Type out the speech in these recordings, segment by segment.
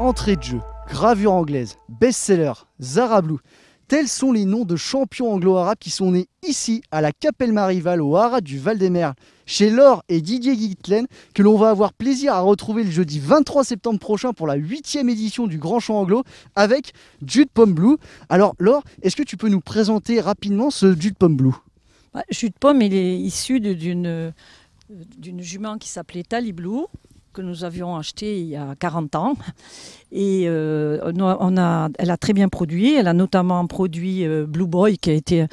Entrée de jeu, gravure anglaise, best-seller, Zara Blue. Tels sont les noms de champions anglo-arabes qui sont nés ici, à la Capelle Marival, au Haras du val des mers chez Laure et Didier Guitlen, que l'on va avoir plaisir à retrouver le jeudi 23 septembre prochain pour la 8e édition du Grand Champ Anglo avec Jude Pomme Blue. Alors, Laure, est-ce que tu peux nous présenter rapidement ce Jude Pomme Blue bah, Jude Pomme, il est issu euh, d'une jument qui s'appelait Tali Blue que nous avions acheté il y a 40 ans. Et euh, on a, elle a très bien produit. Elle a notamment produit euh, Blue Boy, qui a été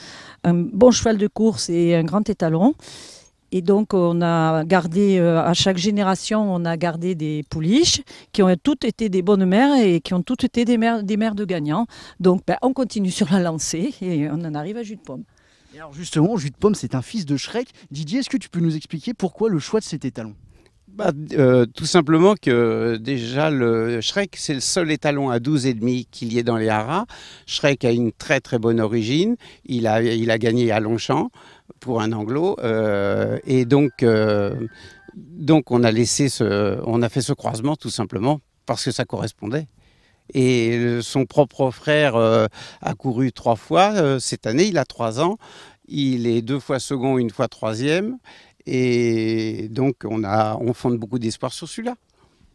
un bon cheval de course et un grand étalon. Et donc, on a gardé, euh, à chaque génération, on a gardé des pouliches qui ont toutes été des bonnes mères et qui ont toutes été des mères, des mères de gagnants. Donc, ben, on continue sur la lancée et on en arrive à jus de pomme. alors, justement, jus de pomme, c'est un fils de Shrek. Didier, est-ce que tu peux nous expliquer pourquoi le choix de cet étalon bah, euh, Tout simplement que euh, déjà, le Shrek, c'est le seul étalon à 12,5 qu'il y ait dans les haras. Shrek a une très très bonne origine. Il a, il a gagné à Longchamp pour un anglo. Euh, et donc, donc on, a laissé ce, on a fait ce croisement tout simplement parce que ça correspondait. Et son propre frère a couru trois fois. cette année, il a trois ans. Il est deux fois second, une fois troisième. Et donc, on, a, on fonde beaucoup d'espoir sur celui-là.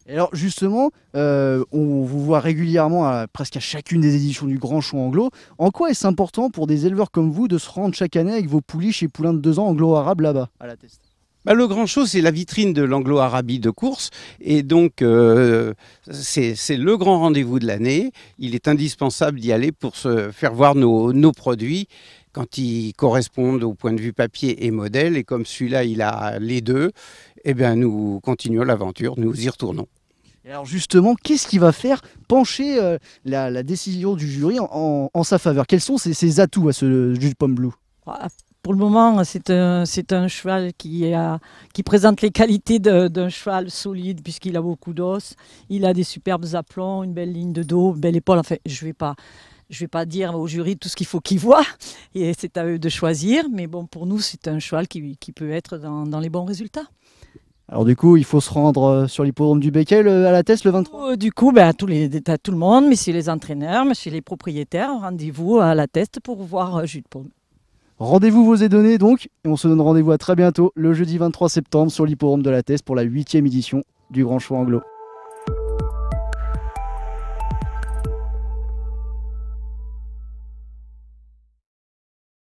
alors justement, euh, on vous voit régulièrement presque à chacune des éditions du Grand Show Anglo. En quoi est-ce important pour des éleveurs comme vous de se rendre chaque année avec vos pouliches chez poulains de 2 ans anglo-arabe là-bas à la teste bah, le Grand Show, c'est la vitrine de l'anglo-arabie de course. Et donc, euh, c'est le grand rendez-vous de l'année. Il est indispensable d'y aller pour se faire voir nos, nos produits quand ils correspondent au point de vue papier et modèle. Et comme celui-là, il a les deux, eh bien, nous continuons l'aventure, nous y retournons. alors justement, qu'est-ce qui va faire pencher euh, la, décision du jury en, sa faveur Quels sont ses, atouts à ce jus pomme blue ah, Pour le moment, c'est un, cheval qui, présente les qualités d'un cheval solide puisqu'il a beaucoup d'os. Il a des superbes aplombs, une belle ligne de dos, belle épaule. Enfin, je ne vais pas je ne vais pas dire au jury tout ce qu'il faut qu'ils voient, et c'est à eux de choisir, mais bon, pour nous, c'est un cheval qui, peut être dans, les bons résultats. Alors du coup, il faut se rendre euh, sur l'hippodrome du Becquet à la test le 23 euh, Du coup, ben, à, tous les, tout le monde, messieurs les entraîneurs, messieurs les propriétaires, rendez-vous à la test pour voir euh, Jules de Rendez-vous vos est donné donc, on se donne rendez-vous à très bientôt, le jeudi 23 septembre, sur l'hippodrome de la Teste pour la huitième édition du Grand Choix Anglo.